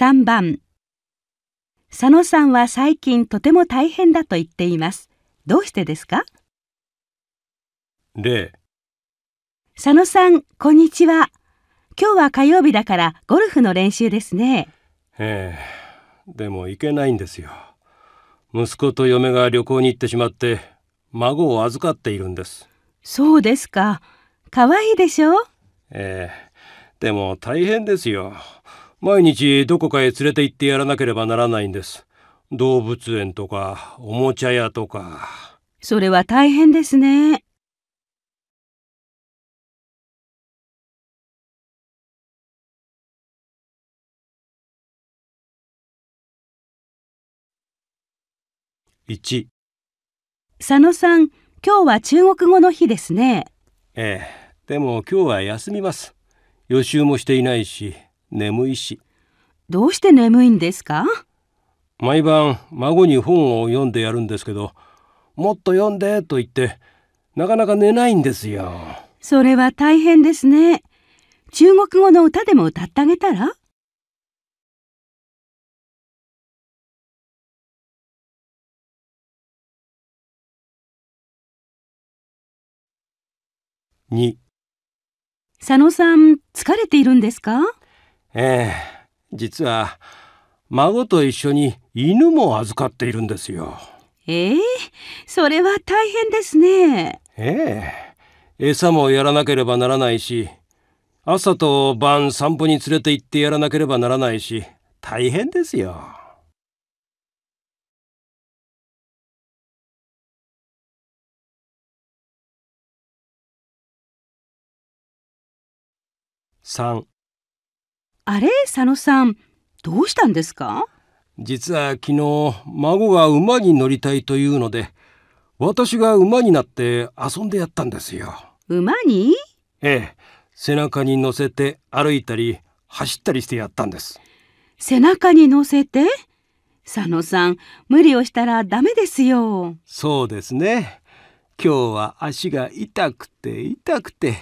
3番佐野さんは最近とても大変だと言っています。どうしてですか例佐野さん、こんにちは。今日は火曜日だからゴルフの練習ですね。ええ、でも行けないんですよ。息子と嫁が旅行に行ってしまって、孫を預かっているんです。そうですか。可愛いでしょええ、でも大変ですよ。毎日どこかへ連れて行ってやらなければならないんです動物園とかおもちゃ屋とかそれは大変ですね1佐野さん今日は中国語の日ですねええでも今日は休みます予習もしていないし眠いしどうして眠いんですか毎晩孫に本を読んでやるんですけどもっと読んでと言ってなかなか寝ないんですよそれは大変ですね中国語の歌でも歌ってあげたら2佐野さん疲れているんですかええ実は孫と一緒に犬も預かっているんですよええそれは大変ですねええ餌もやらなければならないし朝と晩散歩に連れて行ってやらなければならないし大変ですよ。三。あれ佐野さんどうしたんですか実は昨日孫が馬に乗りたいというので私が馬になって遊んでやったんですよ馬にええ背中に乗せて歩いたり走ったりしてやったんです背中に乗せて佐野さん無理をしたらダメですよそうですね今日は足が痛くて痛くて